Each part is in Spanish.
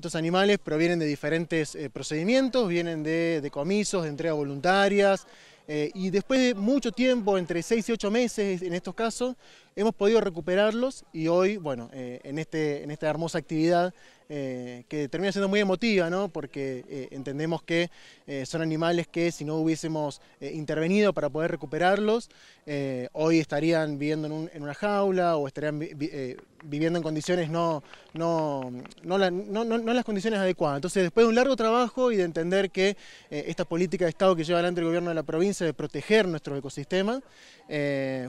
Estos animales provienen de diferentes eh, procedimientos, vienen de comisos, de entregas voluntarias, eh, y después de mucho tiempo, entre seis y 8 meses en estos casos, hemos podido recuperarlos y hoy, bueno, eh, en, este, en esta hermosa actividad eh, que termina siendo muy emotiva, porque eh, entendemos que eh, son animales que si no hubiésemos intervenido para poder recuperarlos, hoy estarían viviendo en, una jaula o estarían viviendo en condiciones no, no, las condiciones adecuadas. Entonces, después de un largo trabajo y de entender que esta política de Estado que lleva adelante el gobierno de la provincia de proteger nuestros ecosistemas,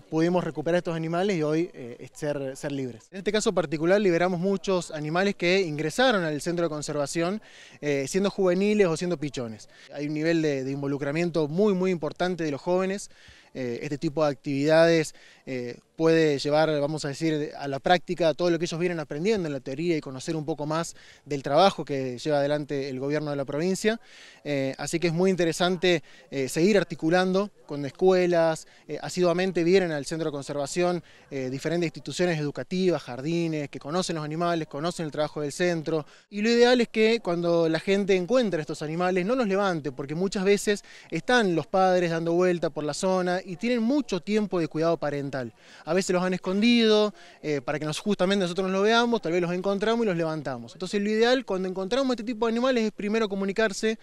pudimos recuperar estos animales y hoy ser, ser libres. En este caso particular liberamos muchos animales que ingresaron ingresaron al centro de conservación eh, siendo juveniles o siendo pichones. Hay un nivel de, de involucramiento muy, muy importante de los jóvenes. Eh, este tipo de actividades eh, puede llevar, vamos a decir, a la práctica todo lo que ellos vienen aprendiendo en la teoría y conocer un poco más del trabajo que lleva adelante el gobierno de la provincia. Eh, así que es muy interesante seguir articulando con escuelas, asiduamente vienen al centro de conservación diferentes instituciones educativas, jardines, que conocen los animales, conocen el trabajo del centro. Y lo ideal es que cuando la gente encuentra estos animales no los levante, porque muchas veces están los padres dando vuelta por la zona, y tienen mucho tiempo de cuidado parental. A veces los han escondido eh, para que nos, justamente nosotros lo veamos, tal vez los encontramos y los levantamos. Entonces lo ideal cuando encontramos este tipo de animales es primero comunicarse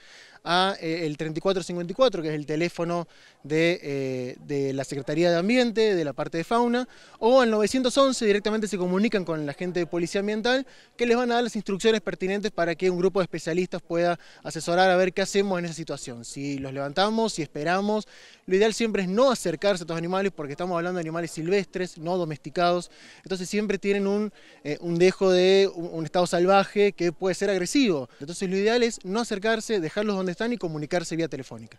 a eh, el 3454, que es el teléfono eh, de, la Secretaría de Ambiente, de la parte de fauna, o al 911 directamente se comunican con la gente de Policía Ambiental, que les van a dar las instrucciones pertinentes para que un grupo de especialistas pueda asesorar a ver qué hacemos en esa situación. Si los levantamos, si esperamos, lo ideal siempre es no acercarse a estos animales porque estamos hablando de animales silvestres, no domesticados, entonces siempre tienen un, eh, dejo de un, estado salvaje que puede ser agresivo. Entonces lo ideal es no acercarse, dejarlos donde y comunicarse vía telefónica.